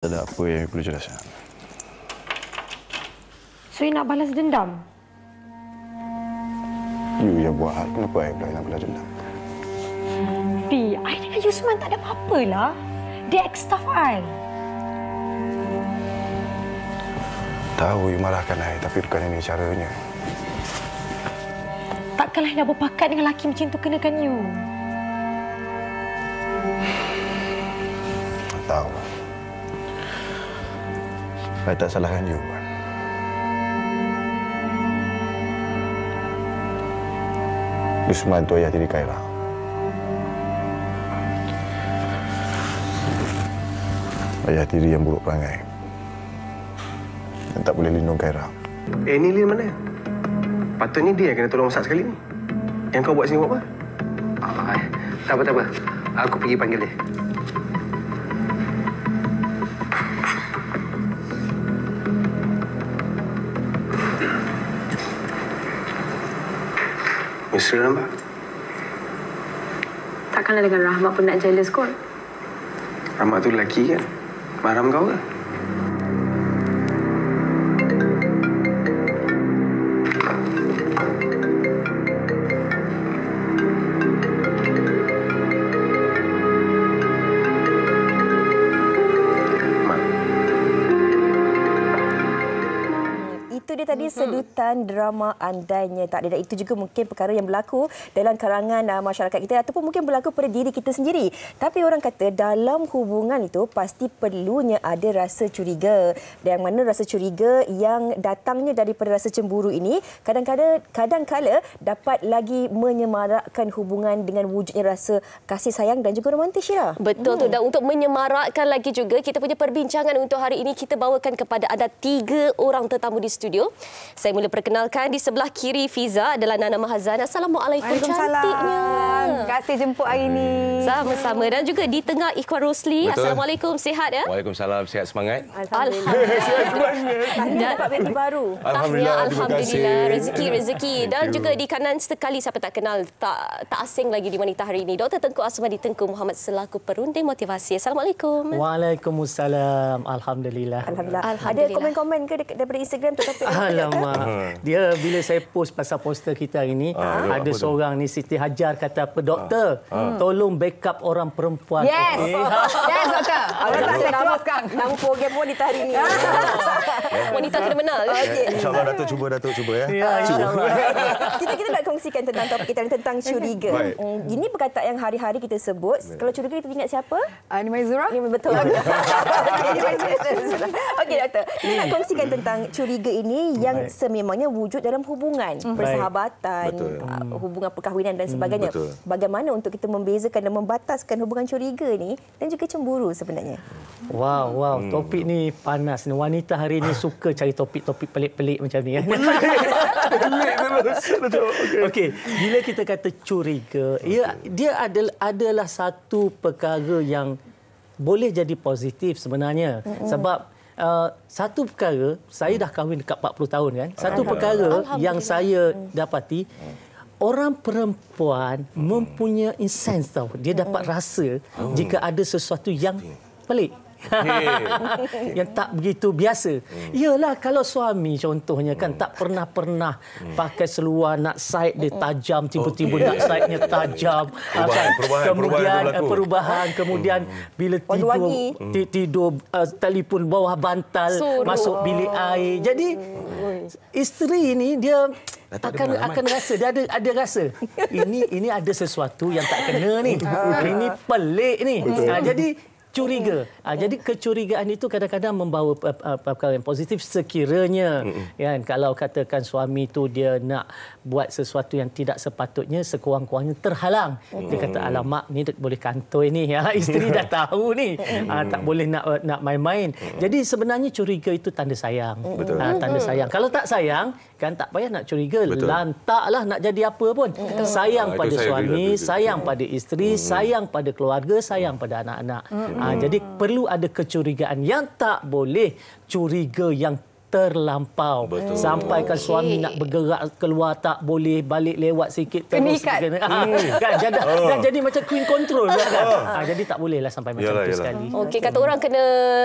Tak ada apa yang perlu jelaskan. So, you nak balas dendam? You yang buat hal. Kenapa saya pula nak balas dendam? B, I dengan Yusman tak ada apa-apa lah. Dia extra fine. Tahu you marahkan saya, tapi bukan ini caranya. Takkanlah nak berpakat dengan laki macam itu kenakan you. Saya tak salahkan you. Yusman itu ayah diri Kaira. Ayah diri yang buruk perangai. Dan tak boleh lindung Kaira. Eh, ini Lin mana? Patutnya dia yang kena tolong masak sekali ni. Yang kau buat sini buat apa? Ah, eh, tak apa, tak apa. Aku pergi panggil dia. Mesti nampak. Takkanlah dengan Rahmat pun nak jealous kot. Rahmat tu lelaki kan? Mahram kau ke? dia tadi mm-hmm. sedutan drama andainya tak ada. Dan itu juga mungkin perkara yang berlaku dalam kalangan uh, masyarakat kita ataupun mungkin berlaku pada diri kita sendiri. Tapi orang kata dalam hubungan itu pasti perlunya ada rasa curiga. Dan yang mana rasa curiga yang datangnya daripada rasa cemburu ini kadang-kadang kadang-kala dapat lagi menyemarakkan hubungan dengan wujudnya rasa kasih sayang dan juga romantis Syira. Betul hmm. Dan untuk menyemarakkan lagi juga kita punya perbincangan untuk hari ini kita bawakan kepada anda tiga orang tetamu di studio. Saya mula perkenalkan di sebelah kiri Fiza adalah Nana Mahazan. Assalamualaikum cantiknya. Terima kasih jemput hari ini. Sama-sama. Dan juga di tengah Ikhwan Rosli. Betul. Assalamualaikum. Sihat ya? Waalaikumsalam. Sihat semangat. Alhamdulillah. Alhamdulillah. Dan, Alhamdulillah. Rezeki, rezeki. Dan juga di kanan sekali siapa tak kenal, tak tak asing lagi di wanita hari ini. Dr. Tengku Asmadi Tengku Muhammad selaku perunding motivasi. Assalamualaikum. Waalaikumsalam. Alhamdulillah. Alhamdulillah. Alhamdulillah. Ada komen-komen ke daripada Instagram tu? Tapi... Alamak. Ha. Dia bila saya post pasal poster kita hari ini, ah, ada seorang ni Siti Hajar kata apa, doktor, ah, ah. tolong backup orang perempuan. Yes. Okay. Eh, yes, ha. doktor. Kalau tak saya keluarkan. Nama program wanita hari ini. wanita kena menang. InsyaAllah, Datuk cuba, Datuk cuba. Ya. Ya, cuba. kita kita nak kongsikan tentang topik kita tentang curiga. Baik. Hmm, ini perkataan yang hari-hari kita sebut. Baik. Kalau curiga, kita ingat siapa? Anima ah, Zura. Ini betul. Okey, Doktor. Kita nak hmm. kongsikan tentang curiga ini yang sememangnya wujud dalam hubungan Baik. Mm-hmm. persahabatan, Betul. Uh, hubungan perkahwinan dan mm, sebagainya. Betul. Bagaimana untuk kita membezakan dan membataskan hubungan curiga ni dan juga cemburu sebenarnya? Wow, wow, hmm. topik ni panas ni. Wanita hari ni suka cari topik-topik pelik-pelik macam ni ya. Okey, bila kita kata curiga, okay. ia, dia adalah adalah satu perkara yang boleh jadi positif sebenarnya mm-hmm. sebab Uh, satu perkara saya dah kahwin dekat 40 tahun kan satu perkara yang saya hmm. dapati orang perempuan mempunyai sense tau dia dapat hmm. rasa hmm. jika ada sesuatu yang pelik yang tak begitu biasa. Iyalah hmm. kalau suami contohnya kan hmm. tak pernah-pernah hmm. pakai seluar nak side dia hmm. tajam tiba-tiba okay. nak side-nya hmm. tajam. perubahan, kemudian perubahan, perubahan, perubahan, perubahan kemudian hmm. bila tidur hmm. tidur uh, telefon bawah bantal Suruh. masuk bilik air. Jadi isteri ini dia Datuk akan akan rasa dia ada ada rasa ini ini ada sesuatu yang tak kena ni ah. ini pelik ni nah, jadi curiga. Mm. Ha, jadi hmm. kecurigaan itu kadang-kadang membawa eh, eh, perkara yang positif sekiranya mm. kan kalau katakan suami itu dia nak buat sesuatu yang tidak sepatutnya sekurang-kurangnya terhalang. Mm. Dia hmm. kata alamak ni tak boleh kantoi ni ya isteri dah hmm. tahu ni mm. ha, tak boleh nak eh, nak main-main. Mm. Jadi sebenarnya curiga itu tanda sayang. Betul. Ha, tanda sayang. Kalau tak sayang kan tak payah nak curiga lantaklah nak jadi apa pun Betul. Mm. sayang ha, pada saya suami bila, sayang mm. pada isteri hmm. sayang pada keluarga sayang pada anak-anak hmm. ha, jadi mm. perlu ada kecurigaan yang tak boleh curiga yang terlampau Betul. sampaikan okay. suami nak bergerak keluar tak boleh balik lewat sikit terus hmm. kan jadi dah jadi macam queen control kan ah. ah. jadi tak boleh lah sampai macam yalah. tu sekali okey kata orang kena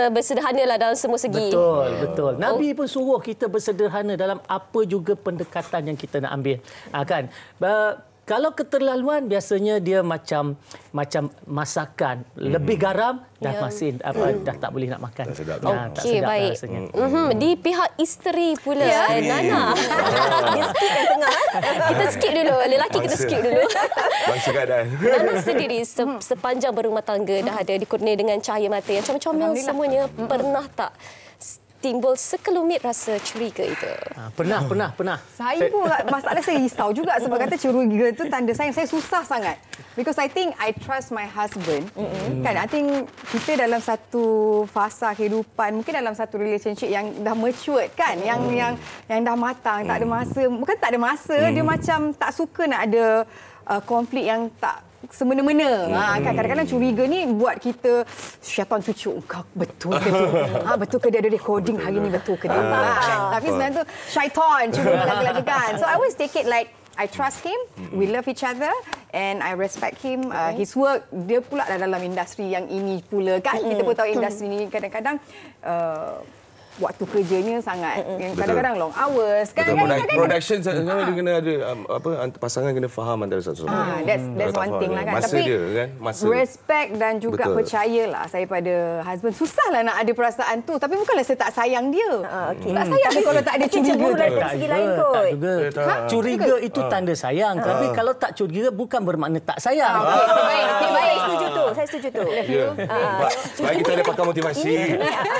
bersederhanalah dalam semua segi betul yeah. betul nabi oh. pun suruh kita bersederhana dalam apa juga pendekatan yang kita nak ambil ah, kan kalau keterlaluan biasanya dia macam macam masakan mhm. lebih garam dah yeah. masih apa ya. dah tak boleh nak makan. Tak sedap. Ya, okay, tak sedap baik. Mm -hmm. Di pihak isteri pula yeah. Ya. isteri. Nana. Yeah. Ya. Eh. kita skip dulu. Lelaki kita skip dulu. Nana sendiri se sepanjang berumah tangga dah ada dikurni dengan cahaya mata yang comel-comel semuanya pernah tak timbul sekelumit rasa curiga itu. Ha, pernah, hmm. pernah, pernah. Saya pun lah, masalah saya risau juga sebab kata curiga itu tanda sayang. Saya susah sangat. Because I think I trust my husband. Mm-hmm. Kan, I think kita dalam satu fasa kehidupan, mungkin dalam satu relationship yang dah mature kan, yang mm. yang yang dah matang, mm. tak ada mm. masa. Bukan tak ada masa, mm. dia macam tak suka nak ada uh, konflik yang tak semena-mena. Ha, kan kadang-kadang curiga ni buat kita syaitan cucu kau betul ke tu? Ha, betul ke dia ada recording hari ni betul ke dia? Ha, tapi sebenarnya tu syaitan cuba lagi-lagi kan. So I always take it like I trust him, we hmm. love each other and I respect him, uh, his work. Dia pula lah dalam industri yang ini pula kan. Kita hmm. pun tahu industri ni kadang-kadang uh, waktu kerjanya sangat. Kadang-kadang long hours. Kan, kan, kan, production kan, kan, dia kena ada um, apa pasangan kena faham antara satu sama ah, lain. that's that's one thing kan. lah kan. Tapi kan? respect dan juga Betul. percayalah saya pada husband. Susahlah nak ada perasaan tu. Tapi bukanlah saya tak sayang dia. Ah, okay. Tak sayang dia kalau tak ada curiga. Cemburu segi lain kot. Juga. Ha? Curiga itu tanda sayang. Ah. Tapi kalau tak curiga bukan bermakna tak sayang. baik. Okay, baik. Setuju tu. Saya setuju tu. Love ya. you. Baik kita ada pakar motivasi.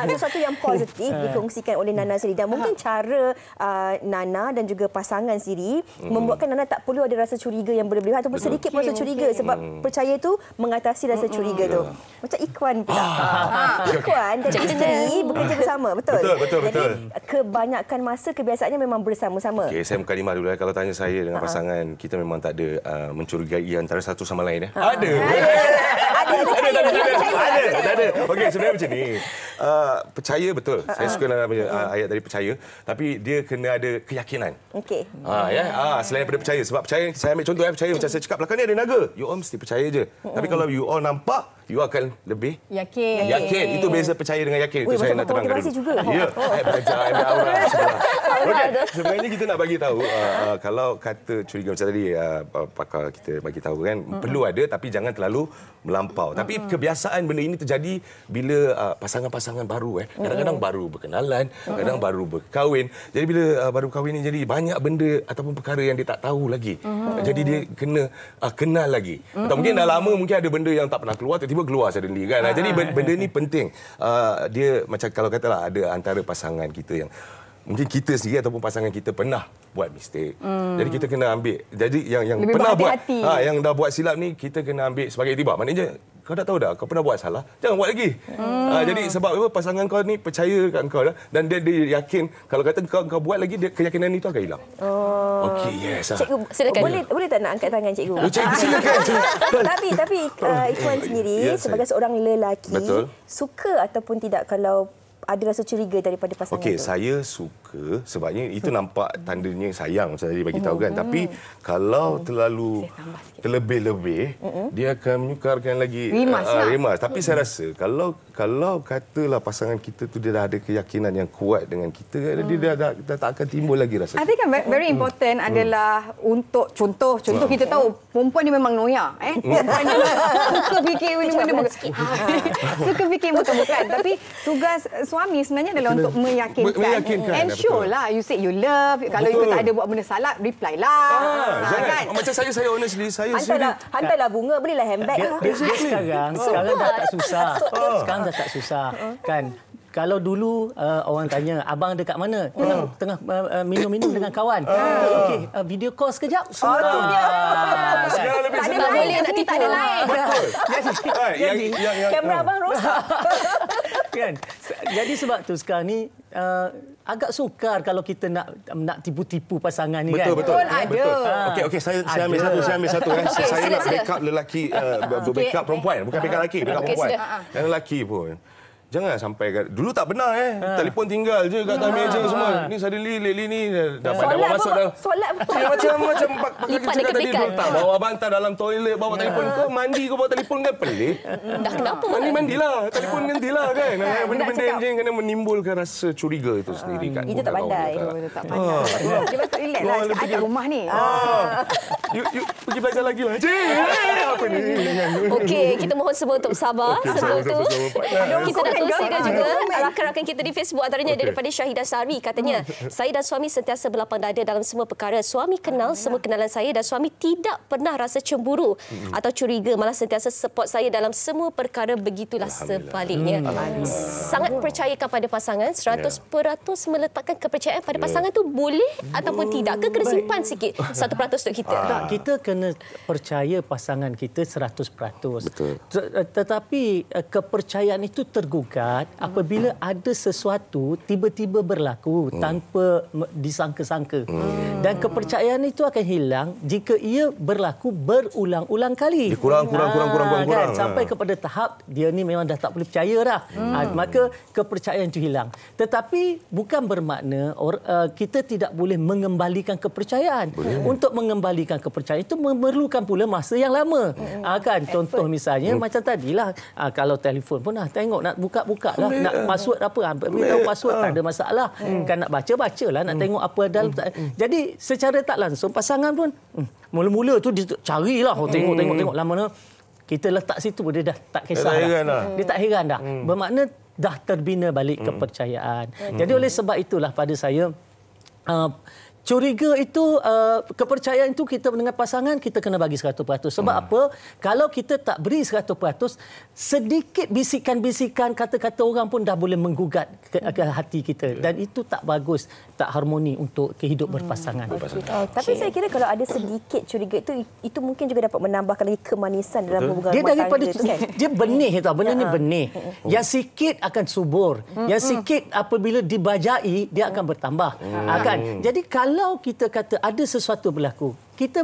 Ini satu yang positif dikongsikan oleh Nana sendiri dan mungkin cara uh, Nana dan juga pasangan sendiri hmm. membuatkan Nana tak perlu ada rasa curiga yang berlebihan ataupun Betul. sedikit okay, rasa curiga sebab hmm. percaya itu mengatasi rasa hmm. curiga hmm. tu. Yeah. Macam Ikhwan pula. Ah. Ah. Ah. Ikhwan dan isteri ya. bekerja bersama. Betul? Betul, betul, betul. Jadi kebanyakan masa kebiasaannya memang bersama-sama. Okey, saya buka lima dulu. Eh. Kalau tanya saya dengan Ha-ha. pasangan, kita memang tak ada uh, mencurigai antara satu sama lain. Ya? Ada. ada. Ada. Ada. Ada. Okey, sebenarnya macam ni. Uh, percaya betul. Ha-ha. Saya suka lah apa, ayat dari percaya tapi dia kena ada keyakinan okey Ah, ya ha, selain daripada percaya sebab percaya saya ambil contoh saya eh, percaya macam saya cakap belakang ni ada naga you all mesti percaya je tapi kalau you all nampak you akan lebih yakin. Yakin. yakin. Itu beza percaya dengan yakin. Ui, itu saya nak terangkan dulu. Juga. Lah. Ya, saya oh. eh, belajar. Saya belajar. Aura, okay. Sebenarnya kita nak bagi tahu, uh, uh, kalau kata curiga macam tadi, uh, uh pakar kita bagi tahu kan, mm-hmm. perlu ada tapi jangan terlalu melampau. Tapi mm-hmm. kebiasaan benda ini terjadi bila uh, pasangan-pasangan baru. eh Kadang-kadang baru berkenalan, kadang-kadang baru berkahwin. Jadi bila uh, baru berkahwin ini, jadi banyak benda ataupun perkara yang dia tak tahu lagi. Mm-hmm. Jadi dia kena uh, kenal lagi. Mm-hmm. Atau mungkin dah lama mungkin ada benda yang tak pernah keluar, tiba-tiba keluar suddenly kan. Ha, Jadi ah, benda ah, ni penting. Uh, dia macam kalau katalah ada antara pasangan kita yang mungkin kita sendiri ataupun pasangan kita pernah buat mistake. Hmm. Jadi kita kena ambil. Jadi yang yang Lebih pernah buat ha, yang dah buat silap ni kita kena ambil sebagai tiba. Maknanya kau dah tahu dah kau pernah buat salah jangan buat lagi hmm. uh, jadi sebab apa pasangan kau ni percaya dekat kau dah ya? dan dia dia yakin kalau kata kau kau buat lagi dia keyakinan ni tu akan hilang oh. okey yes ah. cikgu silakan boleh ya. boleh tak nak angkat tangan cikgu oh, cikgu silakan tapi tapi uh, ikuan sendiri ya, sebagai seorang lelaki Betul. suka ataupun tidak kalau ada rasa curiga daripada pasangan okay, okey saya suka suka sebabnya itu nampak tandanya sayang macam tadi bagi tahu kan mm tapi kalau mm-hmm. terlalu terlebih-lebih mm-hmm. dia akan menyukarkan lagi rimas, uh, ah, lah. rimas. tapi mm saya rasa kalau kalau katalah pasangan kita tu dia dah ada keyakinan yang kuat dengan kita mm. dia dah, dah, dah tak akan timbul lagi rasa I kan very mm. important mm. adalah mm. untuk contoh contoh kita tahu perempuan ni memang noya eh mm. perempuan suka fikir benda-benda ah, suka fikir bukan-bukan tapi tugas suami sebenarnya adalah untuk meyakinkan, meyakinkan. Yeah, sure lah. You say you love. Betul. Kalau you tak ada buat benda salah, reply lah. Ah, ha, kan? Oh, macam saya, saya honestly. Saya hantarlah, sini. hantarlah bunga, belilah handbag. Dia, lah. dia, dia sekarang, oh. sekarang dah tak susah. Oh. Sekarang dah tak susah. kan? Kalau dulu uh, orang tanya abang dekat mana mm. tengah tengah uh, uh, minum-minum uh, dengan kawan. Uh. Okey, uh, video call sekejap. Oh, ah, tu dia. Sekarang lebih senang. Tak ada lain, tak ada lain. kamera abang rosak. kan jadi sebab tu sekarang ni uh, agak sukar kalau kita nak nak tipu-tipu pasangan ni betul, kan betul betul ada ah. okey okey saya saya ambil satu saya ambil satu kan saya nak backup lelaki uh, ah. backup perempuan bukan backup ah. lelaki backup perempuan sila. lelaki pun Jangan sampai kat, dulu tak benar eh. Ha. Telefon tinggal je kat tamir ha. semua. Ha. Ni suddenly lately ni dah ha. dah solat masuk dah. Eh, solat pun. Ya, macam macam pak pak kita dekat tadi dulu tak ha. bawa bantal dalam toilet bawa ha. telefon ke mandi kau bawa telefon ke pelik. Dah ha. kenapa? Mandi mandilah, ha. telefon gantilah kan. Ha. Benda-benda ni kena menimbulkan rasa curiga itu sendiri kan. Itu tak pandai. Itu tak pandai. Dia tak relaxlah kat rumah ni yuk, yuk pergi belajar lagi lah. Eh. apa ni? Okey, kita mohon semua untuk sabar. Okay, sebab tu, kita nak kongsikan juga rakan-rakan kita di Facebook antaranya okay. daripada Syahidah Sari katanya, saya dan suami sentiasa berlapang dada dalam semua perkara. Suami kenal ah. semua kenalan saya dan suami tidak pernah rasa cemburu atau curiga. Malah sentiasa support saya dalam semua perkara begitulah sebaliknya. Mm. Sangat percaya kepada pasangan. 100% ya. meletakkan kepercayaan pada ya. pasangan tu boleh mm. ataupun tidak. Ke kena simpan sikit 1% untuk kita. Tak, ah kita kena percaya pasangan kita 100%. Betul. tetapi eh, kepercayaan itu tergugat apabila hmm. ada sesuatu tiba-tiba berlaku hmm. tanpa disangka-sangka. Hmm. Dan kepercayaan itu akan hilang jika ia berlaku berulang-ulang kali. Dia kurang kurang kurang kurang ah, kurang. kurang. Sampai hmm. kepada tahap dia ni memang dah tak boleh percaya dah. Hmm. Ah, maka kepercayaan itu hilang. Tetapi bukan bermakna eh, kita tidak boleh mengembalikan kepercayaan. Boleh. Untuk mengembalikan kepercayaan percaya itu memerlukan pula masa yang lama. Mm-hmm. Ha, kan? Contoh misalnya mm. macam tadilah ha, kalau telefon pun ha, tengok nak buka-buka lah. Mm. Nak password apa. Ha, tahu password mm. tak ada masalah. Mm. Kan nak baca, bacalah. Nak mm. tengok apa dalam. Mm. mm. Jadi secara tak langsung pasangan pun mm. mula-mula tu carilah. Oh, tengok, mm. tengok, tengok. Lama mana kita letak situ dia dah tak kisah dah. dah. Dia tak heran dah. Mm. Bermakna dah terbina balik mm. kepercayaan. Mm. Jadi oleh sebab itulah pada saya uh, Curiga itu uh, kepercayaan itu kita dengan pasangan kita kena bagi 100%. Sebab hmm. apa? Kalau kita tak beri 100%, sedikit bisikan-bisikan kata-kata orang pun dah boleh menggugat ke, ke hati kita yeah. dan itu tak bagus, tak harmoni untuk kehidupan hmm. berpasangan. Okay. Okay. Eh, tapi saya kira kalau ada sedikit curiga itu itu mungkin juga dapat menambahkan lagi kemanisan dalam hubungan. Dia daripada dia, kan? dia benih itu, benda ya. ni benih. Oh. Yang sikit akan subur, hmm. yang hmm. sikit apabila dibajai dia akan bertambah. Hmm. Akan. Ah, Jadi kalau kalau kita kata ada sesuatu berlaku, kita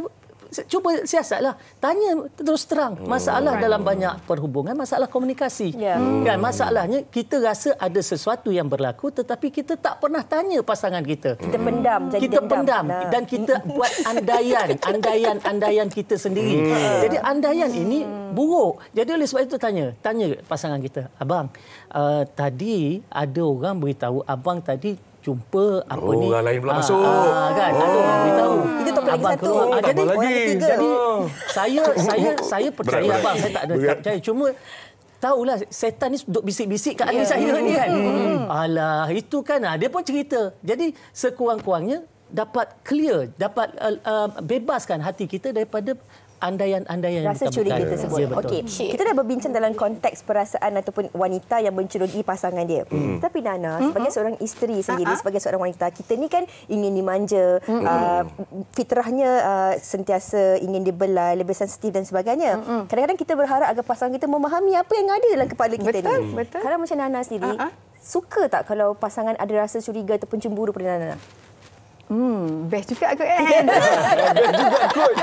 cuba siasatlah. Tanya terus terang hmm. masalah hmm. dalam banyak perhubungan, masalah komunikasi. Yeah. Hmm. Kan hmm. masalahnya kita rasa ada sesuatu yang berlaku tetapi kita tak pernah tanya pasangan kita. Kita pendam jadi kita pendam dah. dan kita buat andaian, andaian andaian kita sendiri. Hmm. Jadi andaian ini hmm. buruk. Jadi oleh sebab itu tanya, tanya pasangan kita, abang, uh, tadi ada orang beritahu abang tadi jumpa apa oh, ni orang lain pula ha, masuk ha, kan oh. tak tahu kita tak lagi satu ah, Ada Oh, lagi. Ketiga. jadi saya saya saya percaya berat, abang berat. saya tak ada percaya cuma tahulah setan ni duduk bisik-bisik kat yeah. saya ni kan hmm. hmm. alah itu kan dia pun cerita jadi sekurang-kurangnya dapat clear dapat uh, uh, bebaskan hati kita daripada andaian-andaian rasa curiga tersebut. Ya, Okey, kita dah berbincang dalam konteks perasaan ataupun wanita yang mencurigi pasangan dia. Hmm. Tapi Nana, hmm. sebagai hmm. seorang isteri ah, sendiri, uh sebagai seorang wanita, kita ni kan ingin dimanja, hmm. uh, fitrahnya uh, sentiasa ingin dibelai, lebih sensitif dan sebagainya. Hmm, hmm. Kadang-kadang kita berharap agar pasangan kita memahami apa yang ada dalam kepala kita betul, ni. Betul, betul. Kalau macam Nana sendiri, uh suka tak kalau pasangan ada rasa curiga ataupun cemburu pada Nana? Hmm, best juga kot kan? Best juga kot.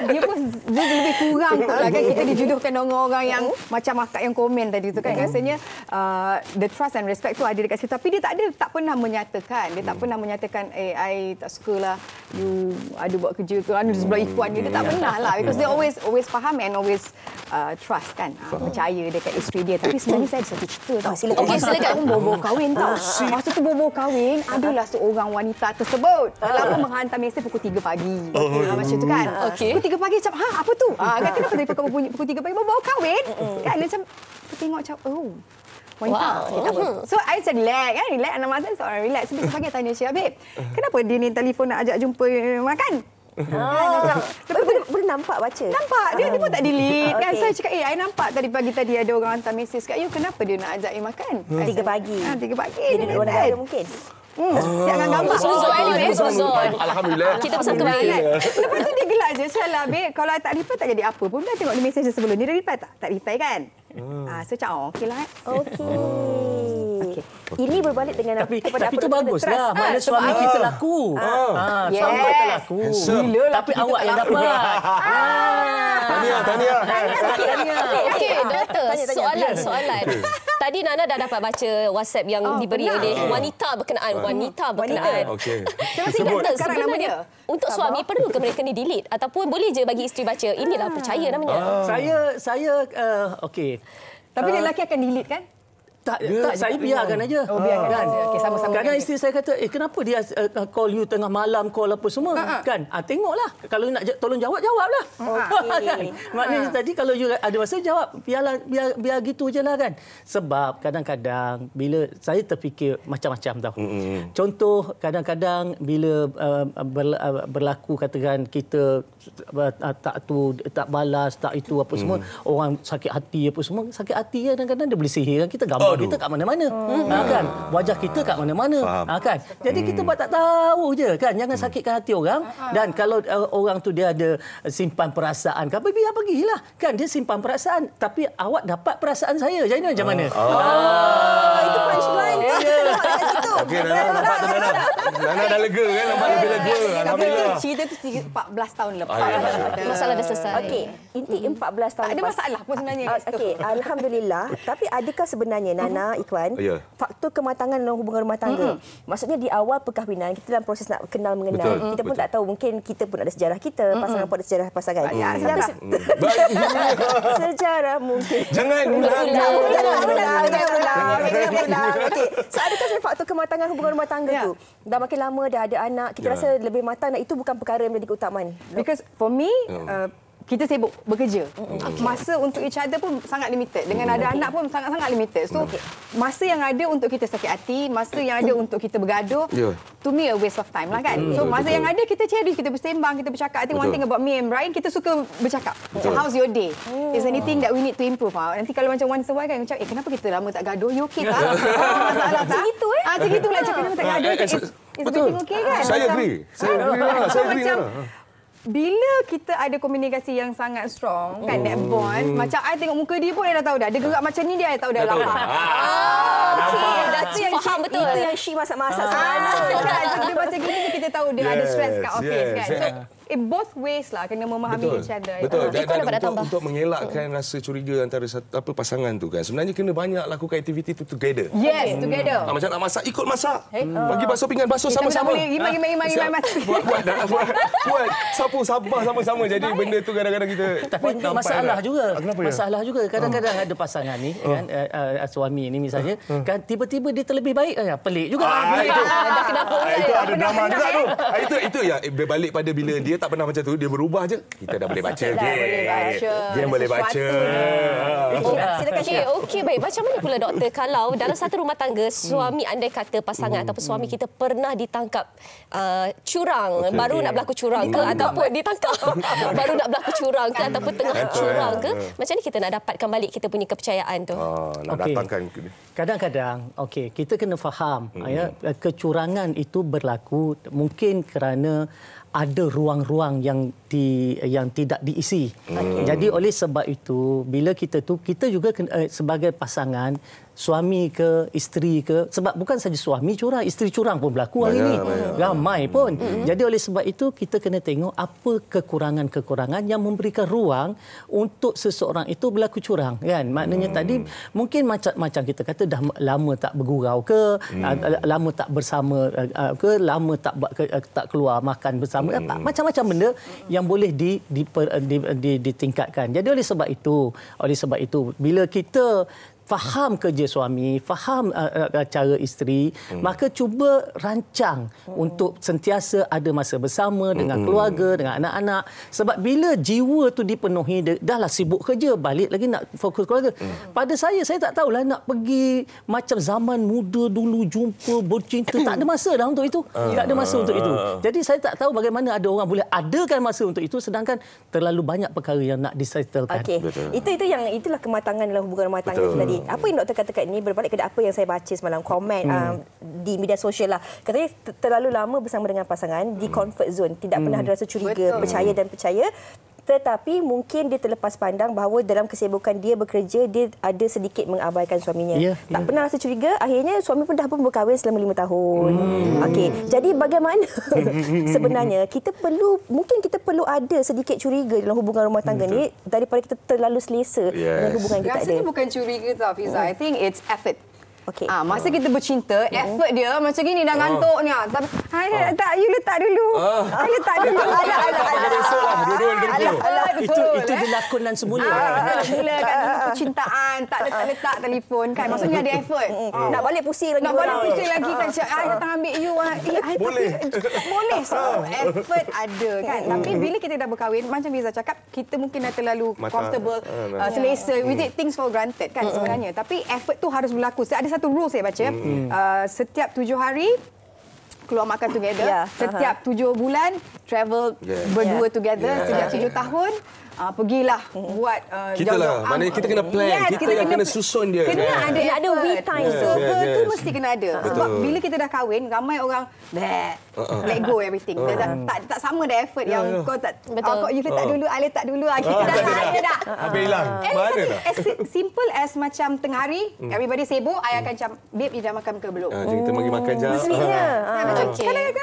Dia pun dia lebih kurang kot lah kan. Kita dijuduhkan dengan orang-orang yang macam akak yang komen tadi tu kan. Hmm. Rasanya uh, the trust and respect tu ada dekat situ. Tapi dia tak ada, tak pernah menyatakan. Dia tak hmm. pernah menyatakan, eh, I tak sukalah you ada buat kerja tu. Anu sebelah hmm, ikuan dia, dia tak ya. pernah lah. Because dia always always faham and always uh, trust kan. Uh, percaya dekat isteri dia. Tapi sebenarnya saya ada satu cerita tau. Sila, okay, silakan. Oh, Masa tu bobo kahwin tau. Masa tu bobo kahwin, adalah seorang wanita tersebut boat. Uh. Lama menghantar mesej pukul 3 pagi. Oh. Uh, macam tu kan. Okay. Pukul 3 pagi macam, ha apa tu? Ah, uh, kan kenapa tadi pukul, pukul, pukul 3 pagi baru, bawa kahwin? Uh. Kan macam, aku tengok macam, oh. Wow. Okay, so, I relax kan. Relax anak masa seorang relax. Sebab pagi tanya Syah, babe. Kenapa dia ni telefon nak ajak jumpa makan? Oh. Ah, kan, boleh, boleh nampak baca? Nampak. Dia, um. dia pun tak delete. Okay. Kan? Saya cakap, eh, I nampak tadi pagi tadi ada orang hantar mesej. Kat you, ya, kenapa dia nak ajak you makan? Hmm. Tiga pagi. Ha, tiga pagi. Dia, dia nak orang kan? mungkin. Hmm. Ah. Siap dengan gambar. Oh, Suzon. Oh, Alhamdulillah. Kita pesan kembali. Kan? Lepas tu dia gelak je. Syah lah, Kalau tak reply, tak jadi apa pun. Dah kan tengok dia mesej sebelum ni. Dia reply tak? Tak reply kan? Hmm. Ah, so, cakap, oh, lah, eh. okey lah. Okey. Okay. Ini berbalik dengan tapi, apa? Tapi itu bagus lah. Mana ah, suami ah. kita laku. Ah. Ah. Ah. Yes. telaku. Sure. Gila lah. Tapi awak yang dapat. Ah. Tahniah, tahniah. Tahniah, tahniah. Okey, doktor. Soalan, soalan. Tadi Nana dah dapat baca WhatsApp yang oh, diberi benar. oleh ah. wanita berkenaan. Uh, wanita berkenaan. Wanita. Okay. Kita sebut nama dia. Untuk Sabah. suami perlu ke mereka ni delete ataupun boleh je bagi isteri baca. Inilah percaya namanya. Uh. Saya saya uh, okey. Tapi uh. lelaki akan delete kan? Tak, dia, tak saya biarkan aja. Oh, biarkan. Oh. Okey, sama-sama. Ah. Kadang isteri saya kata, "Eh, kenapa dia eh, uh, call you tengah malam, call apa semua?" Ha-ha. Ah. Kan? Ah, tengoklah. Kalau nak tolong jawab, jawablah. Okey. kan? Maknanya ha. tadi kalau you ada masa jawab, biarlah biar biar gitu ajalah kan. Sebab kadang-kadang bila saya terfikir macam-macam tau. Mm-hmm. Contoh kadang-kadang bila uh, berla- uh, berlaku katakan kita uh, uh, tak tu tak balas, tak itu apa mm-hmm. semua, mm. orang sakit hati apa semua, sakit hati ya, kadang-kadang dia boleh sihirkan kita gambar. Oh. Kalau kita kat mana-mana oh. hmm. ha, kan wajah kita kat mana-mana ha, kan jadi hmm. kita buat tak tahu je kan jangan hmm. sakitkan hati orang ah, ah. dan kalau uh, orang tu dia ada simpan perasaan kan biar pergilah kan dia simpan perasaan tapi awak dapat perasaan saya jadi macam mana oh. Oh. Oh. itu punchline yeah. okay, dah dah dah dah dah lega kan nampak lebih lega alhamdulillah cerita tu 14 tahun lepas ya, ya, ya. masalah dah selesai okey inti 14 hmm. tahun lepas ada masalah pun sebenarnya okey alhamdulillah tapi adakah sebenarnya Nana mhm. Ikhwan yeah. faktor kematangan dalam hubungan rumah tangga mm-hmm. maksudnya di awal perkahwinan kita dalam proses nak kenal mengenal betul. kita pun betul. tak tahu mungkin kita pun ada sejarah kita mhm. pasangan mm-hmm. pun ada sejarah pasangan mm Sejarah Mm-hmm. sejarah mungkin jangan jangan, jangan. ada tak faktor kematangan hubungan rumah tangga ya. tu dah makin lama dah ada anak kita ya. rasa lebih matang itu bukan perkara yang menjadi keutamaan because for me ya. uh, kita sibuk bekerja. Okay. Masa untuk each other pun sangat limited. Dengan ada anak pun sangat-sangat limited. So, okay. masa yang ada untuk kita sakit hati, masa yang ada untuk kita bergaduh, yeah. to me a waste of time lah kan. Mm. So, masa Betul. yang ada kita cherish, kita bersembang, kita bercakap. I think Betul. one thing about me and Brian, kita suka bercakap. Betul. How's your day? Mm. Is anything that we need to improve? Ha? Nanti kalau macam once a while kan, macam, eh kenapa kita lama tak gaduh? You okay tak? Ah, masalah tak? itu eh. Ah, macam itulah cakap kenapa tak ah, gaduh. Eh, eh, is okay kan? Saya agree. Saya agree lah. Saya agree lah bila kita ada komunikasi yang sangat strong kan oh. that bond macam I tengok muka dia pun dia dah tahu dah dia gerak ah. macam ni dia dah tahu dah lama ah, dah tu yang faham betul itu yang she masak-masak ah. ah. kan dia macam gini kita tahu dia yes. ada stress kat office kan. yes. kan so yeah. In both ways lah kena memahami Betul. each other. Ya. Betul. Dan, dan, dan untuk, untuk mengelakkan hmm. rasa curiga antara satu, apa pasangan tu kan. Sebenarnya kena banyak lakukan aktiviti tu together. Yes, hmm. together. Ha, macam nak masak, ikut masak. Hmm. Bagi basuh pinggan basuh sama-sama. Kita sama -sama. boleh imam, imam, Buat, buat, buat, buat. Sapu, sabah sama-sama. Jadi benda tu kadang-kadang kita... Tapi lah. ah, ya? masalah juga. masalah juga. Kadang-kadang ada pasangan ni, ah. kan, eh, eh, suami ni misalnya, uh. kan tiba-tiba dia terlebih baik. Uh, pelik juga. itu. Ah, itu ya? ada drama juga tu. Itu, itu ya, balik pada bila dia tak pernah macam tu. Dia berubah je. Kita dah boleh baca. Dia boleh baca. Dia boleh baca. Ah. Silakan Okey baik. Macam mana pula doktor kalau dalam satu rumah tangga suami hmm. anda kata pasangan hmm. ataupun suami kita pernah ditangkap uh, curang baru nak berlaku curang ke hmm. ataupun ditangkap baru nak berlaku curang ke ataupun tengah curang ke. Macam mana kita nak dapatkan balik kita punya kepercayaan tu? Ah, nak datangkan. Kadang-kadang okey kita kena faham ya kecurangan itu berlaku mungkin kerana ada ruang-ruang yang di, yang tidak diisi. Okay. Hmm. Jadi oleh sebab itu bila kita tu kita juga kena, eh, sebagai pasangan suami ke isteri ke sebab bukan saja suami curang isteri curang pun berlaku hari ini ramai pun mm-hmm. jadi oleh sebab itu kita kena tengok apa kekurangan-kekurangan yang memberikan ruang untuk seseorang itu berlaku curang kan maknanya mm. tadi mungkin macam-macam kita kata dah lama tak bergurau ke mm. Ah, lama tak bersama ah, ah, ke lama tak tak keluar makan bersama mm. macam-macam benda yang boleh di, di, di, di, di ditingkatkan jadi oleh sebab itu oleh sebab itu bila kita faham kerja suami, faham uh, uh, uh, cara isteri, hmm. maka cuba rancang hmm. untuk sentiasa ada masa bersama dengan hmm. keluarga, dengan anak-anak. Sebab bila jiwa tu dipenuhi, dah lah sibuk kerja, balik lagi nak fokus keluarga. Hmm. Pada saya, saya tak tahulah nak pergi macam zaman muda dulu, jumpa, bercinta. tak ada masa dah untuk itu. Uh. Tak ada masa untuk itu. Ah. Jadi saya tak tahu bagaimana ada orang boleh adakan masa untuk itu sedangkan terlalu banyak perkara yang nak disettlekan. Okay. Itu itu yang itulah kematangan dalam hubungan rumah tangga tadi apa yang doktor kata kat ni berbalik kepada apa yang saya baca semalam komen hmm. um, di media sosial lah katanya terlalu lama bersama dengan pasangan di hmm. comfort zone tidak hmm. pernah ada rasa curiga Betul. percaya dan percaya tetapi mungkin dia terlepas pandang bahawa dalam kesibukan dia bekerja dia ada sedikit mengabaikan suaminya ya, tak ya. pernah rasa curiga akhirnya suami pun dah pun berkahwin selama lima tahun hmm. okey jadi bagaimana sebenarnya kita perlu mungkin kita perlu ada sedikit curiga dalam hubungan rumah tangga hmm, ni daripada kita terlalu selesa yes. dalam hubungan kita Rasanya ada bukan curiga tau Fiza oh. I think it's effort Okey. Ah, masa kita bercinta, mm. effort dia macam gini dah oh. ni, Tapi hai oh. Ah. tak you letak dulu. Hai oh. letak dulu. Ah. alah alah ala. Lah, itu itu lakonan semula. Mula ah, kan percintaan, tak letak letak telefon kan. Maksudnya ada effort. Mm, mm, mm. Nak balik pusing lagi. Nak balik pusing lagi kan. Saya datang ambil you. Eh, boleh. Boleh. So, effort ada kan. Tapi bila kita dah berkahwin, macam Biza cakap, kita mungkin dah terlalu comfortable, selesa. We take things for granted kan sebenarnya. Tapi effort tu harus berlaku. Ada satu satu rule saya baca. mm Uh, setiap tujuh hari keluar makan together. Yeah. Ya, setiap tujuh bulan travel yeah. berdua yeah. together. Yeah. Setiap tujuh ya. tahun uh, pergilah buat uh, kita lah maknanya ah, kita kena plan yes, kita, kita yang kena, kena susun dia kena yeah. ada yeah. ada we time yeah. server yeah. tu mesti kena ada uh sebab Betul. bila kita dah kahwin ramai orang uh-huh. let go everything uh-huh. dah, tak tak sama dah effort yeah. yang yeah. kau tak Betul. Uh, kau you uh-huh. tak dulu Ali tak dulu lagi uh-huh. dah ada lah. dah habis hilang as simple as macam tengah hari hmm. everybody sibuk ayah akan macam babe you dah makan ke belum kita bagi makan jap mestinya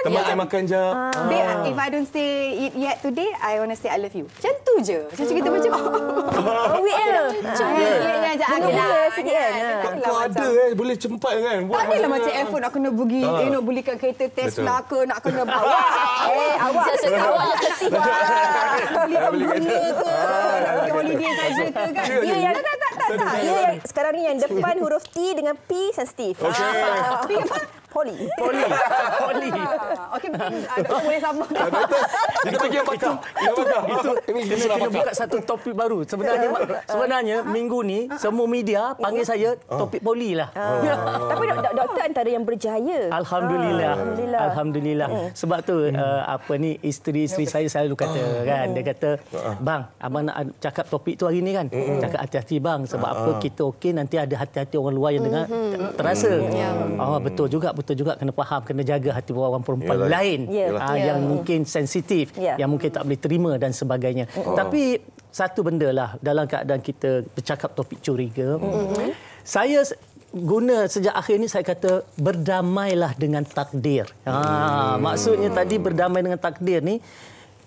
teman makan jap babe if I don't say it yet today I want to say I love you macam tu je saya cakap kita macam ah. Awik je ah, ya, ya, ya. Jangan Bunga lah, sikit kan, kan Kau ada eh Boleh cepat kan Tak lah macam effort Nak kena pergi You ah. eh, know Belikan kereta Tesla ke Nak kena bawa Eh awak Saya tahu Awak ketiga Belikan bunga ke Holiday saja ke kan Dia yang Tak tak tak Dia yang Sekarang ni yang depan huruf T Dengan P sensitif Okay P apa Poli. Poli. Poli. Okey, ada boleh sama. Itu dia baca. Itu itu kena buka satu topik baru. Sebenarnya sebenarnya minggu ni semua media panggil saya oh. topik uh, Poli lah. Oh. Ya. tapi doktor antara yang berjaya. Alhamdulillah. Ah. Alhamdulillah. Alhamdulillah. Hmm. Sebab tu hmm. eh, apa ni isteri-isteri uh. saya selalu kata oh. kan dia kata ah. bang abang nak cakap topik tu hari ni kan. Hmm. Cakap hati-hati bang sebab ah. apa kita okey nanti ada hati-hati orang luar yang dengar terasa. Uh. Oh betul juga kita juga kena faham kena jaga hati orang perempuan Yalah. lain Yalah. Uh, yang mungkin sensitif yeah. yang mungkin tak boleh terima dan sebagainya oh. tapi satu benda lah dalam keadaan kita bercakap topik curiga mm-hmm. saya guna sejak akhir ini saya kata berdamailah dengan takdir ha, mm. maksudnya tadi berdamai dengan takdir ni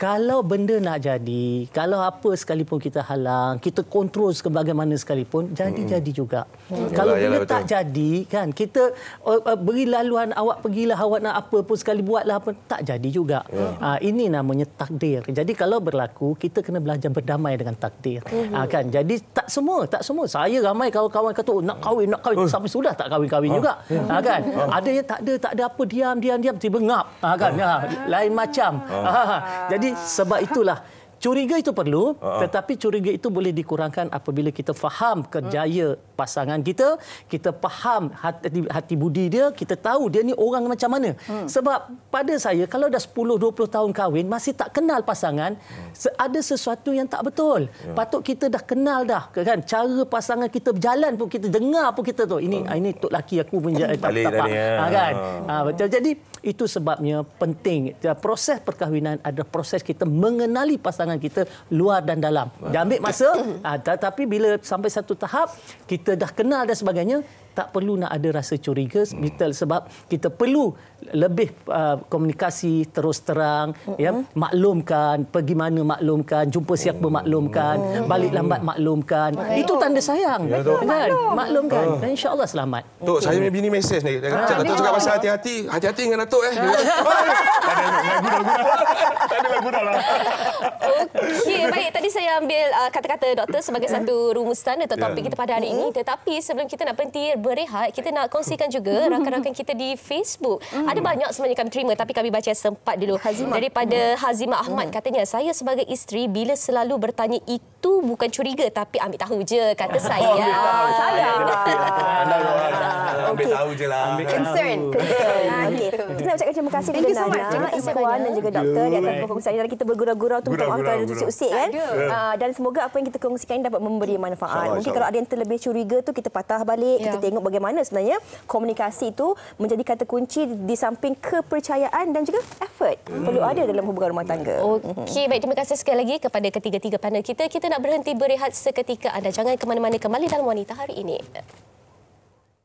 kalau benda nak jadi, kalau apa sekalipun kita halang, kita kontrol sebagaimana sekalipun, jadi-jadi mm-hmm. juga. Mm-hmm. Yalah, kalau benda yalah, tak jadi, kan, kita uh, uh, beri laluan awak pergilah, awak nak apa pun sekali buatlah, apa, tak jadi juga. Yeah. Ha, uh, ini namanya takdir. Jadi kalau berlaku, kita kena belajar berdamai dengan takdir. Mm-hmm. Uh, kan? Jadi tak semua, tak semua. Saya ramai kawan-kawan kata, oh, nak kahwin, nak kahwin. Uh. Sampai sudah tak kahwin-kahwin uh. juga. Yeah. Ha, uh, kan? uh. Ada yang tak ada, tak ada apa, diam, diam, diam, tiba-tiba ngap. Uh, kan? uh. Uh, lain macam. Uh. Uh. Uh. Jadi sebab ah. itulah Curiga itu perlu, uh-huh. tetapi curiga itu boleh dikurangkan apabila kita faham kerjaya uh-huh. pasangan kita, kita faham hati, hati budi dia, kita tahu dia ni orang macam mana. Uh-huh. Sebab pada saya kalau dah 10 20 tahun kahwin masih tak kenal pasangan, uh-huh. ada sesuatu yang tak betul. Uh-huh. Patut kita dah kenal dah kan cara pasangan kita berjalan pun kita dengar pun kita tahu Ini uh-huh. ini tok laki aku pun uh-huh. apa. Ya. Ha, kan? Ha, hmm. betul. Jadi itu sebabnya penting proses perkahwinan ada proses kita mengenali pasangan pasangan kita luar dan dalam. Dia ambil masa, ah, tetapi bila sampai satu tahap, kita dah kenal dan sebagainya, tak perlu nak ada rasa curiga hmm. sebab kita perlu lebih uh, komunikasi terus terang mm-hmm. ya maklumkan pergi mana maklumkan jumpa siap mm-hmm. maklumkan balik lambat maklumkan mm-hmm. itu tanda sayang ya, tok. kan maklumkan uh. dan insyaallah selamat tok okay. saya bini mesej ni dia kata ah, tok cakap pasal hati-hati hati-hati dengan atuk eh ah. lah. Okey, baik. Tadi saya ambil uh, kata-kata doktor sebagai satu rumusan atau topik yeah. kita pada hari ini. Tetapi sebelum kita nak pentir berehat, kita nak kongsikan juga rakan-rakan kita di Facebook. Hmm. Ada banyak sebenarnya kami terima tapi kami baca sempat dulu. Hazimah. Daripada hmm. Hazimah Ahmad hmm. katanya, saya sebagai isteri bila selalu bertanya itu bukan curiga tapi ambil tahu je kata saya. Oh, ambil ah, Saya. Ambil tahu je lah. Ambil concern. Ah, kita nak ucapkan terima kasih kepada Nana. Terima kasih Dan juga doktor di atas perempuan saya. Kita bergurau-gurau untuk orang tua dan usik kan. Dan semoga apa yang kita kongsikan ini dapat memberi manfaat. Mungkin kalau ada yang terlebih curiga tu kita patah balik. Kita ya tengok bagaimana sebenarnya komunikasi itu menjadi kata kunci di samping kepercayaan dan juga effort hmm. perlu ada dalam hubungan rumah tangga. Okey, mhm. baik terima kasih sekali lagi kepada ketiga-tiga panel kita. Kita nak berhenti berehat seketika anda jangan ke mana-mana kembali dalam wanita hari ini. Ini.